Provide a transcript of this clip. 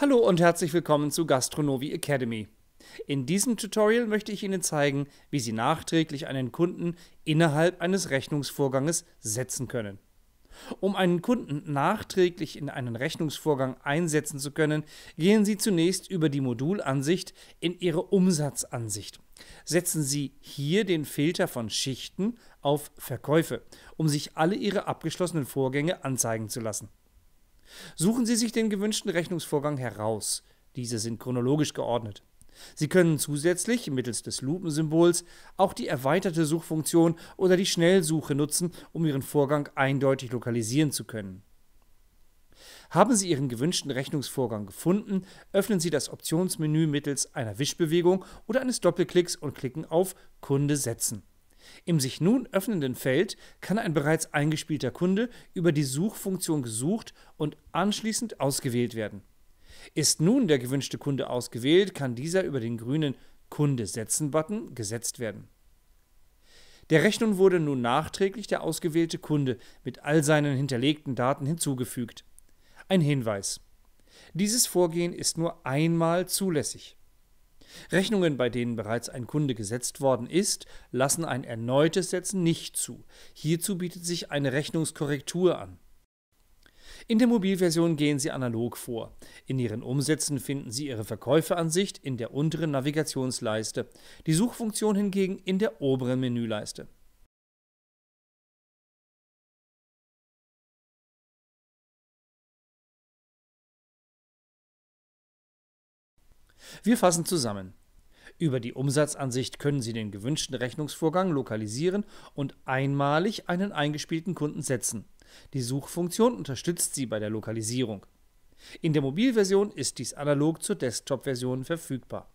Hallo und herzlich willkommen zu Gastronovi Academy. In diesem Tutorial möchte ich Ihnen zeigen, wie Sie nachträglich einen Kunden innerhalb eines Rechnungsvorganges setzen können. Um einen Kunden nachträglich in einen Rechnungsvorgang einsetzen zu können, gehen Sie zunächst über die Modulansicht in Ihre Umsatzansicht. Setzen Sie hier den Filter von Schichten auf Verkäufe, um sich alle Ihre abgeschlossenen Vorgänge anzeigen zu lassen. Suchen Sie sich den gewünschten Rechnungsvorgang heraus. Diese sind chronologisch geordnet. Sie können zusätzlich mittels des Lupensymbols auch die erweiterte Suchfunktion oder die Schnellsuche nutzen, um Ihren Vorgang eindeutig lokalisieren zu können. Haben Sie Ihren gewünschten Rechnungsvorgang gefunden, öffnen Sie das Optionsmenü mittels einer Wischbewegung oder eines Doppelklicks und klicken auf Kunde setzen. Im sich nun öffnenden Feld kann ein bereits eingespielter Kunde über die Suchfunktion gesucht und anschließend ausgewählt werden. Ist nun der gewünschte Kunde ausgewählt, kann dieser über den grünen Kunde setzen-Button gesetzt werden. Der Rechnung wurde nun nachträglich der ausgewählte Kunde mit all seinen hinterlegten Daten hinzugefügt. Ein Hinweis. Dieses Vorgehen ist nur einmal zulässig. Rechnungen, bei denen bereits ein Kunde gesetzt worden ist, lassen ein erneutes Setzen nicht zu. Hierzu bietet sich eine Rechnungskorrektur an. In der Mobilversion gehen Sie analog vor. In Ihren Umsätzen finden Sie Ihre Verkäuferansicht in der unteren Navigationsleiste, die Suchfunktion hingegen in der oberen Menüleiste. Wir fassen zusammen. Über die Umsatzansicht können Sie den gewünschten Rechnungsvorgang lokalisieren und einmalig einen eingespielten Kunden setzen. Die Suchfunktion unterstützt Sie bei der Lokalisierung. In der Mobilversion ist dies analog zur Desktop-Version verfügbar.